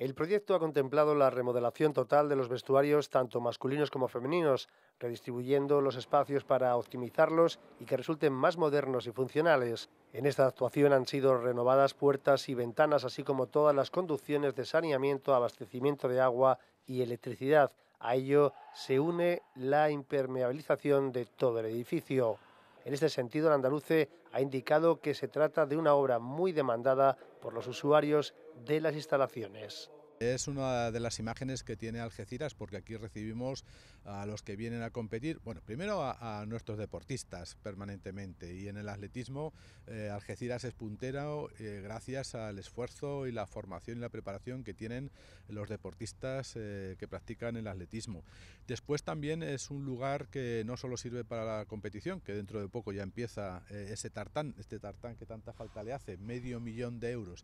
El proyecto ha contemplado la remodelación total de los vestuarios, tanto masculinos como femeninos, redistribuyendo los espacios para optimizarlos y que resulten más modernos y funcionales. En esta actuación han sido renovadas puertas y ventanas, así como todas las conducciones de saneamiento, abastecimiento de agua y electricidad. A ello se une la impermeabilización de todo el edificio. En este sentido, el andaluce ha indicado que se trata de una obra muy demandada por los usuarios de las instalaciones. Es una de las imágenes que tiene Algeciras porque aquí recibimos a los que vienen a competir, bueno, primero a, nuestros deportistas permanentemente y en el atletismo eh, Algeciras es puntera eh, gracias al esfuerzo y la formación y la preparación que tienen los deportistas eh, que practican el atletismo. Después también es un lugar que no solo sirve para la competición, que dentro de poco ya empieza ese tartán, este tartán que tanta falta le hace, medio millón de euros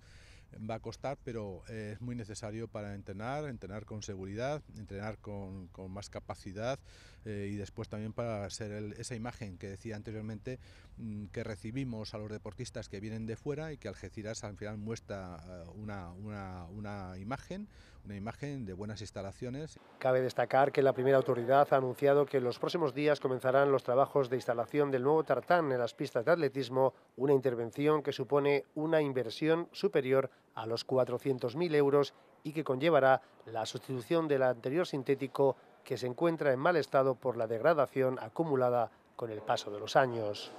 va a costar, pero eh, es muy necesario para entrenar, entrenar con seguridad, entrenar con, con más capacidad eh, y después también para ser esa imagen que decía anteriormente mm, que recibimos a los deportistas que vienen de fuera y que Algeciras al final muestra eh, una, una imagen, una imagen de buenas instalaciones. Cabe destacar que la primera autoridad ha anunciado que en los próximos días comenzarán los trabajos de instalación del nuevo tartán en las pistas de atletismo, una intervención que supone una inversión superior a los 400.000 euros y que conllevará la sustitución del anterior sintético que se encuentra en mal estado por la degradación acumulada con el paso de los años.